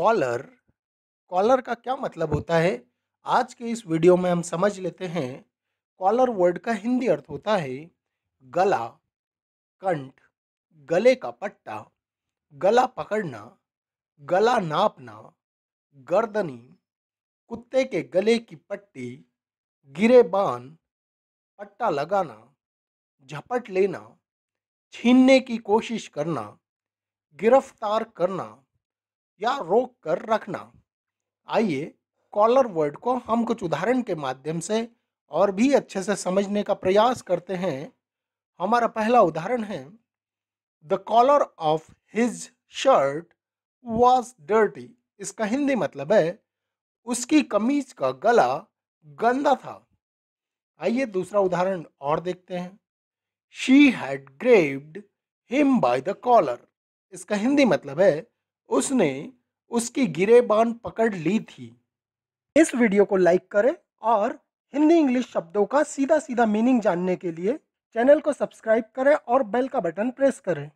collar collar का क्या मतलब होता है आज के इस वीडियो में हम समझ लेते हैं कॉलर वर्ड का हिंदी अर्थ होता है गला कंठ गले का पट्टा गला पकड़ना गला नापना गर्दनी कुत्ते के गले की पट्टी गिरे बान पट्टा लगाना झपट लेना छीनने की कोशिश करना गिरफ्तार करना या रोक कर रखना आइए कॉलर वर्ड को हम कुछ उदाहरण के माध्यम से और भी अच्छे से समझने का प्रयास करते हैं हमारा पहला उदाहरण है the collar of his shirt was dirty इसका हिंदी मतलब है उसकी कमीज का गला गंदा था आइए दूसरा उदाहरण और देखते हैं she had grabbed him by the collar इसका हिंदी मतलब है उसने उसकी गिरेबान पकड़ ली थी इस वीडियो को लाइक करें और हिंदी इंग्लिश शब्दों का सीधा सीधा मीनिंग जानने के लिए चैनल को सब्सक्राइब करें और बेल का बटन प्रेस करें